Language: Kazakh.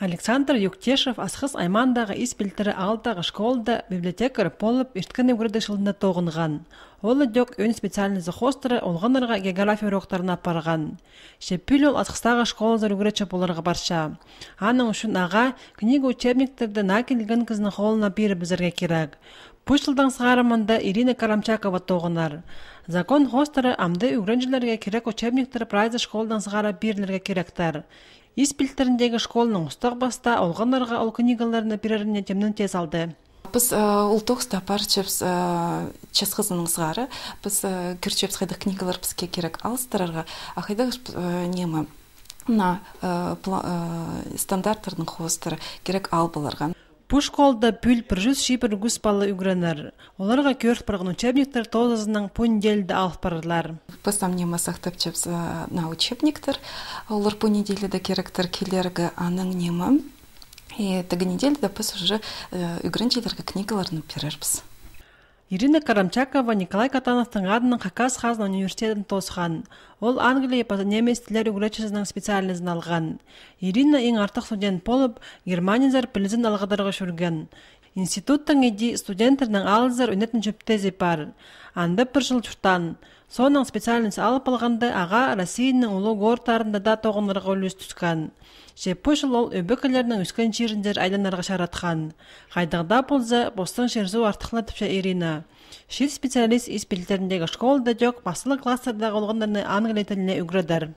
Александр Юктешев асхыз аймандағы ис білтірі алдығы школда библиотекар болып ирткіні үрді шылында тоғынған. Олы дек өн специальны зұхостыры олғанырға география уроқтарына апарған. Шепіл ол асқыстағы школызы үлгіречі боларға барша. Аның үшін аға книга учебниктерді накелген кізінің қолына беріп бізірге керек. Бұл жылдың сығарымында Ирина Карамчакова тоғынар. Закон хостары амды үгренжілерге керек учебниктер прайзы школдан сығара берілерге керектер. Ис билтеріндегі ұстақ баста олған арға ол книгаларына береріне темнің тез алды. Біз э, ұлттық ұстапар э, чес қызының сығары, біз э, кір чепс қайдық книгалар бізге керек алыстырарға, ақайдық немі на стандарттардың керек ал боларған. Пуш колда пүл жүз шипір гүс балы үгренер. Оларға көрт бірғын учебниктер тозызының пунделді алып барылар. Пыстам не масақтап на учебниктер. Олар да керектер келергі аның немі. И тігі да біз уже э, үгренчелерге книгаларын берербіз ирина карамчакова николай катановтың адынан хакас хазн университетін тосқан. ол англия немес тілер училищесинин специалізін алған. ирина ең артық студент Германия германиялар пілізін алғадырғы шүрген институттың иди студенттердің алзыр өнетін жүптезе бар анда бір жыл жұртан соның специальность алып алғанды аға россиянын улуу гортарында да тоғынырға үлүс түскен. жеппу жыл ол үскен жеріндер айланарға шаратқан. шараткан болзы бостың жерзу артықлы тіпші ирина шит специалист еспелдеріндегі школда жок басылы класстарда тилине